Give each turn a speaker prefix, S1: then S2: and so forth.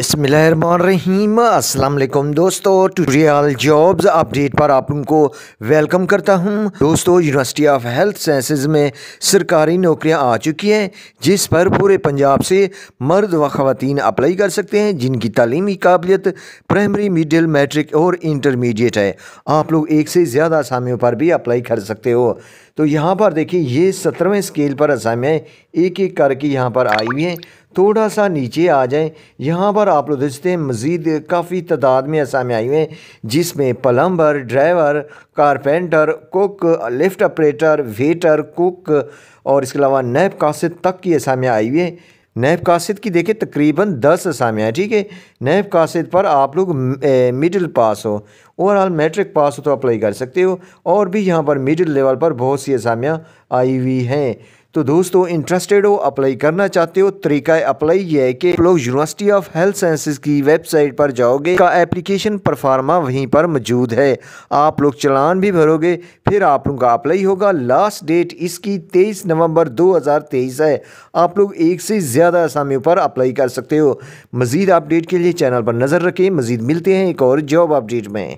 S1: बिसमीम दोस्तों tutorial jobs update पर आप उनको वेलकम करता हूं दोस्तों यूनिवर्सिटी ऑफ हेल्थ साइंसेज में सरकारी नौकरियां आ चुकी हैं जिस पर पूरे पंजाब से मर्द व ख़वान अप्लाई कर सकते हैं जिनकी तलीमी काबिलियत प्राइमरी मिडिल मैट्रिक और इंटरमीडिएट है आप लोग एक से ज़्यादा असामियों पर भी अप्लाई कर सकते हो तो यहाँ पर देखिए ये सत्रहवें स्केल पर असामियाँ एक एक करके यहाँ पर आई हुई हैं थोड़ा सा नीचे आ जाए यहाँ पर आप लोग देखते हैं मज़ीद काफ़ी तादाद में असामे आई हुए हैं जिसमें plumber driver carpenter cook lift operator waiter cook और इसके अलावा नैब कासिद तक की असामियाँ आई हुई हैं नैब कासिद की देखें तकरीबन दस असामियाँ ठीक है नैब कासिद पर आप लोग मिडिल पास हो ओवरऑल मैट्रिक पास हो तो अप्लाई कर सकते हो और भी यहाँ पर मिडिल लेवल पर बहुत सी असामियाँ आई हुई हैं तो दोस्तों इंटरेस्टेड हो अप्लाई करना चाहते हो तरीका अप्लाई ये है कि लोग यूनिवर्सिटी ऑफ हेल्थ साइंसेज की वेबसाइट पर जाओगे का एप्लीकेशन परफार्मा वहीं पर मौजूद है आप लोग चलान भी भरोगे फिर आप लोगों का अप्लाई होगा लास्ट डेट इसकी 23 नवंबर 2023 है आप लोग एक से ज़्यादा आसामियों पर अप्लाई कर सकते हो मज़ीद अपडेट के लिए चैनल पर नज़र रखें मज़ीद मिलते हैं एक और जॉब अपडेट में